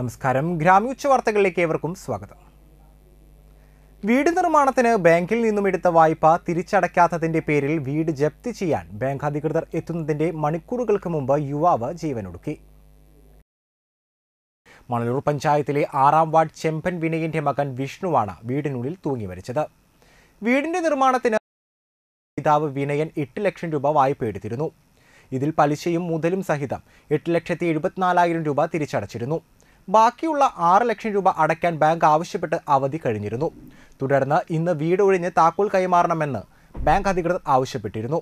നമസ്കാരം ഗ്രാമ്യോച്ച വാർത്തകളിലേക്ക് ഏവർക്കും സ്വാഗതം വീട് നിർമ്മാണത്തിന് ബാങ്കിൽ നിന്നും എടുത്ത വായ്പ തിരിച്ചടയ്ക്കാത്തതിന്റെ പേരിൽ വീട് ജപ്തി ചെയ്യാൻ ബാങ്ക് അധികൃതർ എത്തുന്നതിന്റെ മണിക്കൂറുകൾക്ക് മുമ്പ് യുവാവ് ജീവനൊടുക്കി മണലൂർ പഞ്ചായത്തിലെ ആറാം വാർഡ് ചെമ്പൻ വിനയന്റെ മകൻ വിഷ്ണുവാണ് വീടിനുള്ളിൽ തൂങ്ങി മരിച്ചത് വീടിന്റെ നിർമ്മാണത്തിന് പിതാവ് വിനയൻ എട്ട് ലക്ഷം രൂപ വായ്പ എടുത്തിരുന്നു ഇതിൽ പലിശയും മുതലും സഹിതം എട്ട് ലക്ഷത്തി എഴുപത്തിനാലായിരം രൂപ തിരിച്ചടച്ചിരുന്നു ബാക്കിയുള്ള ആറ് ലക്ഷം രൂപ അടയ്ക്കാൻ ബാങ്ക് ആവശ്യപ്പെട്ട് അവധി കഴിഞ്ഞിരുന്നു തുടർന്ന് ഇന്ന് വീട് ഒഴിഞ്ഞ് താക്കോൽ കൈമാറണമെന്ന് ബാങ്ക് അധികൃതർ ആവശ്യപ്പെട്ടിരുന്നു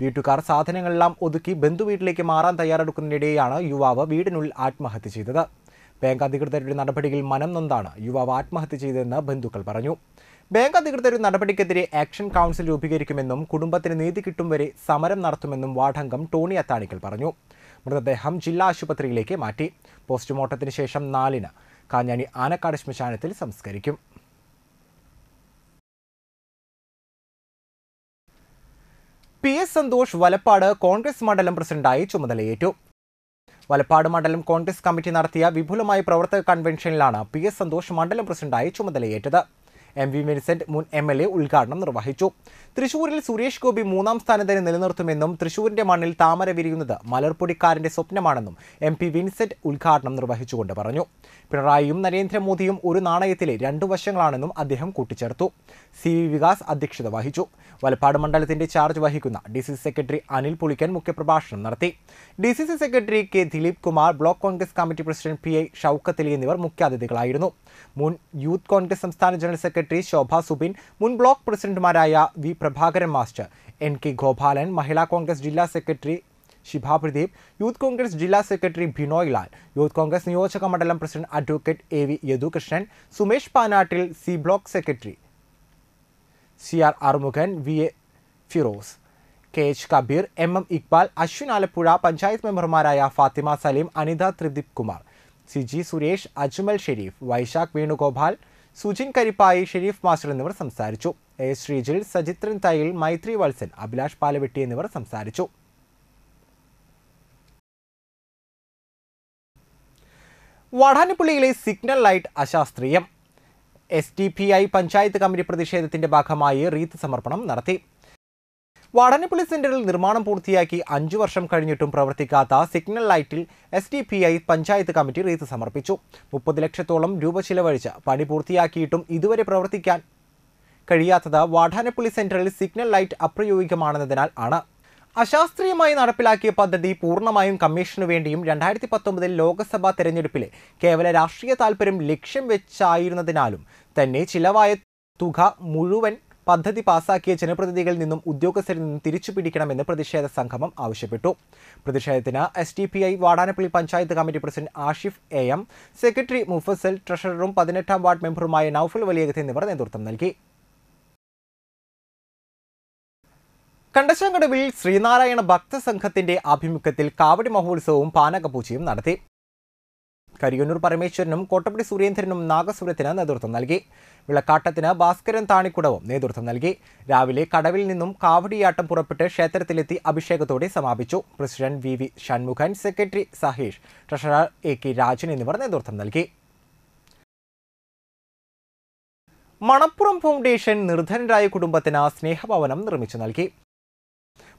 വീട്ടുകാർ സാധനങ്ങളെല്ലാം ഒതുക്കി ബന്ധു വീട്ടിലേക്ക് മാറാൻ തയ്യാറെടുക്കുന്നതിനിടെയാണ് യുവാവ് വീടിനുള്ളിൽ ആത്മഹത്യ ചെയ്തത് ബാങ്ക് അധികൃതരുടെ നടപടിയിൽ മനം നൊന്താണ് യുവാവ് ആത്മഹത്യ ചെയ്തതെന്ന് ബന്ധുക്കൾ പറഞ്ഞു ബാങ്ക് അധികൃതരുടെ നടപടിക്കെതിരെ ആക്ഷൻ കൗൺസിൽ രൂപീകരിക്കുമെന്നും കുടുംബത്തിന് നീതി കിട്ടും വരെ സമരം നടത്തുമെന്നും വാർഡംഗം ടോണി അത്താണിക്കൽ പറഞ്ഞു മൃതദേഹം ജില്ലാ ആശുപത്രിയിലേക്ക് മാറ്റി പോസ്റ്റ്മോർട്ടത്തിന് ശേഷം നാലിന് കാഞ്ഞാണി ആനക്കാട് ശ്മശാനത്തിൽ സംസ്കരിക്കും P S Santhosh Valappad Congress മണ്ഡലം പ്രസിഡന്റായി ചുമതലയേറ്റു വലപ്പാട് മണ്ഡലം കോൺഗ്രസ് കമ്മിറ്റി നടത്തിയ വിപുലമായ പ്രവർത്തക കൺവെൻഷനിലാണ് പി എസ് സന്തോഷ് മണ്ഡലം പ്രസിഡന്റായി ചുമതലയേറ്റത് എം വി വിൻസെന്റ് മുൻ എം എൽ എ ഉദ്ഘാടനം നിർവഹിച്ചു തൃശൂരിൽ സുരേഷ് ഗോപി മൂന്നാം സ്ഥാനത്തിന് നിലനിർത്തുമെന്നും തൃശൂരിന്റെ മണ്ണിൽ താമര വിരിയുന്നത് മലർപ്പൊടിക്കാരന്റെ സ്വപ്നമാണെന്നും എം പി വിൻസെന്റ് ഉദ്ഘാടനം നിർവഹിച്ചുകൊണ്ട് പറഞ്ഞു പിണറായിയും നരേന്ദ്രമോദിയും ഒരു നാണയത്തിലെ രണ്ടു വശങ്ങളാണെന്നും അദ്ദേഹം കൂട്ടിച്ചേർത്തു സി വി വികാസ് അധ്യക്ഷത വഹിച്ചു വലപ്പാട് മണ്ഡലത്തിന്റെ ചാർജ് വഹിക്കുന്ന D C C secretary Anil Pulikkan മുഖ്യപ്രഭാഷണം നടത്തി D C C secretary K Dileep Kumar block Congress committee president P I Shoukathali എന്നിവർ മുഖ്യാതിഥികളായിരുന്നു മുൻ യൂത്ത് കോൺഗ്രസ് സംസ്ഥാന general secretary secretary Shobha Subin മുൻ ബ്ലോക്ക് പ്രസിഡന്റുമാരായ V Prabhakaran master N K Gopalan Mahila Congress ജില്ലാ secretary Shibha Pradeep youth Congress ജില്ലാ secretary Binoy Lal youth Congress നിയോജക മണ്ഡലം president advocate A V Yadukrishnan Sumesh Panattil C block secretary C R Arumukhan V A Firoz K H Kabeer M M Iqbal Ashwin Alappuzha panchayat മെമ്പർമാരായ Fathima Salim Anitha Thrideep Kumar C G Suresh Ajmal Sherif Vaishakh Venugopal Sujin Karippayi Sherif master എന്നിവർ സംസാരിച്ചു A Sreejil Sajithran Thayyil Maithri Valsan Abhilash Palavetti എന്നിവർ സംസാരിച്ചു വടാനിപ്പള്ളിയിലെ സിഗ്നൽ ലൈറ്റ് അശാസ്ത്രീയം S D P I panchayat committee പ്രതിഷേധത്തിന്റെ ഭാഗമായി റീത്ത് സമർപ്പണം നടത്തി വടനപ്പള്ളി സെന്ററിൽ നിർമ്മാണം പൂർത്തിയാക്കി അഞ്ചു വർഷം കഴിഞ്ഞിട്ടും പ്രവർത്തിക്കാത്ത സിഗ്നൽ ലൈറ്റിൽ S D P I panchayat committee wreath സമർപ്പിച്ചു മുപ്പത് ലക്ഷത്തോളം രൂപ ചിലവഴിച്ച് പണി പൂർത്തിയാക്കിയിട്ടും ഇതുവരെ പ്രവർത്തിക്കാൻ കഴിയാത്തത് വാടാനപ്പള്ളി സെന്ററിൽ സിഗ്നൽ ലൈറ്റ് അപ്രയോഗികമാണെന്നതിനാൽ ആണ് അശാസ്ത്രീയമായി നടപ്പിലാക്കിയ പദ്ധതി പൂർണ്ണമായും കമ്മീഷനു വേണ്ടിയും രണ്ടായിരത്തി പത്തൊമ്പതിൽ ലോക്സഭാ തെരഞ്ഞെടുപ്പിലെ കേവല രാഷ്ട്രീയ താൽപര്യം ലക്ഷ്യം വെച്ചായിരുന്നതിനാലും തന്നെ ചിലവായ തുക മുഴുവൻ പദ്ധതി പാസാക്കിയ ജനപ്രതിനിധികളിൽ നിന്നും ഉദ്യോഗസ്ഥരിൽ നിന്നും തിരിച്ചു പിടിക്കണമെന്ന് പ്രതിഷേധ സംഗമം ആവശ്യപ്പെട്ടു പ്രതിഷേധത്തിന് S T P I Vadanappally panchayat committee president Ashif A M secretary Mufasal ട്രഷററും പതിനെട്ടാം വാർഡ് മെമ്പറുമായ നൌഫൽ വലിയകത്ത് എന്നിവർ നേതൃത്വം നൽകി കണ്ടശാങ്കടവിൽ ശ്രീനാരായണ ഭക്തസംഘത്തിന്റെ ആഭിമുഖ്യത്തിൽ കാവടി മഹോത്സവവും പാനകപൂജയും നടത്തി കരിയന്നൂർ പരമേശ്വരനും കോട്ടപ്പടി സുരേന്ദ്രനും നാഗസുരത്തിന് നേതൃത്വം നൽകി വിളക്കാട്ടത്തിന് ഭാസ്കരൻ താണിക്കുടവും നേതൃത്വം നൽകി രാവിലെ കടവിൽ നിന്നും കാവടിയാട്ടം പുറപ്പെട്ട് ക്ഷേത്രത്തിലെത്തി അഭിഷേകത്തോടെ സമാപിച്ചു president V V Shanmukhan secretary Saheesh treasurer A K Rajan എന്നിവർ നേതൃത്വം നൽകി മണപ്പുറം ഫൗണ്ടേഷൻ നിർധനരായ കുടുംബത്തിന് സ്നേഹഭവനം നിർമ്മിച്ചു നൽകി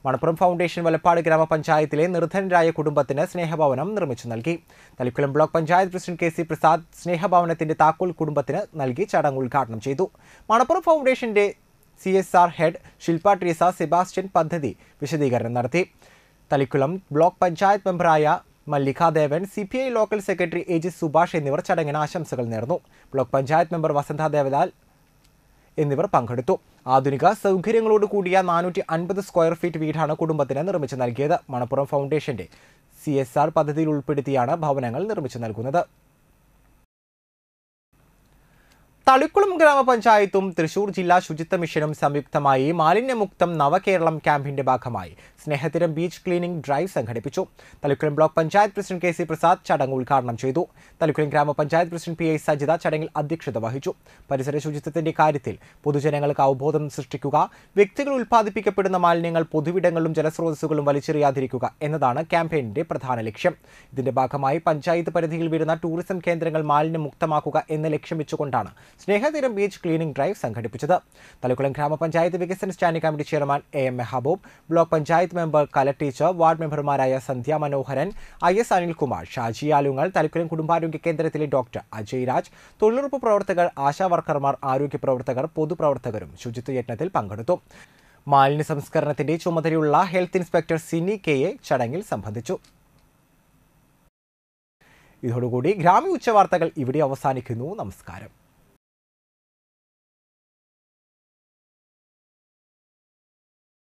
മണപ്പുറം ഫൗണ്ടേഷൻ വലപ്പാട് ഗ്രാമപഞ്ചായത്തിലെ നിർധനരായ കുടുംബത്തിന് സ്നേഹഭവനം നിർമ്മിച്ചു നൽകി Thalikkulam block panchayat president K C Prasad സ്നേഹഭവനത്തിന്റെ താക്കോൽ കുടുംബത്തിന് നൽകി ചടങ്ങ് ഉദ്ഘാടനം ചെയ്തു മണപ്പുറം ഫൗണ്ടേഷന്റെ C S R head Shilpa Treesa Sebastian പദ്ധതി വിശദീകരണം നടത്തി തളിക്കുളം ബ്ലോക്ക് പഞ്ചായത്ത് മെമ്പറായ Mallikadevan C P I local secretary A G Subhash എന്നിവർ ചടങ്ങിന് ആശംസകൾ നേർന്നു ബ്ലോക്ക് പഞ്ചായത്ത് മെമ്പർ വസന്ത ദേവലാൽ എന്നിവർ പങ്കെടുത്തു ആധുനിക സൗകര്യങ്ങളോട് കൂടിയ നാനൂറ്റി അൻപത് സ്ക്വയർ ഫീറ്റ് വീടാണ് കുടുംബത്തിന് നിർമ്മിച്ചു നൽകിയത് മണപ്പുറം ഫൗണ്ടേഷന്റെ സി എസ് ആർ പദ്ധതിയിൽ ഉൾപ്പെടുത്തിയാണ് ഭവനങ്ങൾ നിർമ്മിച്ചു നൽകുന്നത് തളിക്കുളം ഗ്രാമപഞ്ചായത്തും തൃശൂർ ജില്ലാ ശുചിത്വ മിഷനും സംയുക്തമായി മാലിന്യമുക്തം നവകേരളം ക്യാമ്പിന്റെ ഭാഗമായി സ്നേഹതിരം ബീച്ച് ക്ലീനിംഗ് ഡ്രൈവ് സംഘടിപ്പിച്ചു Thalikkulam block panchayat president K C Prasad ചടങ്ങ് ഉദ്ഘാടനം ചെയ്തു തളിക്കുളം ഗ്രാമപഞ്ചായത്ത് പ്രസിഡന്റ് പി ഐ സജിത ചടങ്ങിൽ അധ്യക്ഷത വഹിച്ചു പരിസര ശുചിത്വത്തിന്റെ കാര്യത്തിൽ പൊതുജനങ്ങൾക്ക് അവബോധം സൃഷ്ടിക്കുക വ്യക്തികൾ ഉൽപ്പാദിപ്പിക്കപ്പെടുന്ന മാലിന്യങ്ങൾ പൊതുവിടങ്ങളിലും ജലസ്രോതസ്സുകളും വലിച്ചെറിയാതിരിക്കുക എന്നതാണ് ക്യാമ്പയിനിന്റെ പ്രധാന ലക്ഷ്യം ഇതിന്റെ ഭാഗമായി പഞ്ചായത്ത് പരിധിയിൽ വരുന്ന ടൂറിസം കേന്ദ്രങ്ങൾ മാലിന്യമുക്തമാക്കുക എന്ന് ലക്ഷ്യം വെച്ചുകൊണ്ടാണ് സ്നേഹതീരം ബീച്ച് ക്ലീനിംഗ് ഡ്രൈവ് സംഘടിപ്പിച്ചത് തലക്കുളം ഗ്രാമപഞ്ചായത്ത് വികസന standing committee chairman A M Mehaboob block panchayat member Kala teacher ward മെമ്പർമാരായ സന്ധ്യ മനോഹരൻ ഐ എസ് അനിൽകുമാർ ഷാജി ആലുങ്ങൾ തലക്കുളം കുടുംബാരോഗ്യ കേന്ദ്രത്തിലെ ഡോക്ടർ അജയ് രാജ് തൊഴിലുറപ്പ് പ്രവർത്തകർ ആശാ വർക്കർമാർ ആരോഗ്യ പ്രവർത്തകർ പൊതുപ്രവർത്തകരും ശുചിത്വ യജ്ഞത്തിൽ പങ്കെടുത്തു മാലിന്യ സംസ്കരണത്തിന്റെ ചുമതലയുള്ള ഹെൽത്ത് ഇൻസ്പെക്ടർ സിനി കെയെ ചടങ്ങിൽ സംബന്ധിച്ചു ഇതോടുകൂടി ഗ്രാമ്യ ഉച്ചവാർത്തകൾ ഇവിടെ അവസാനിക്കുന്നു നമസ്കാരം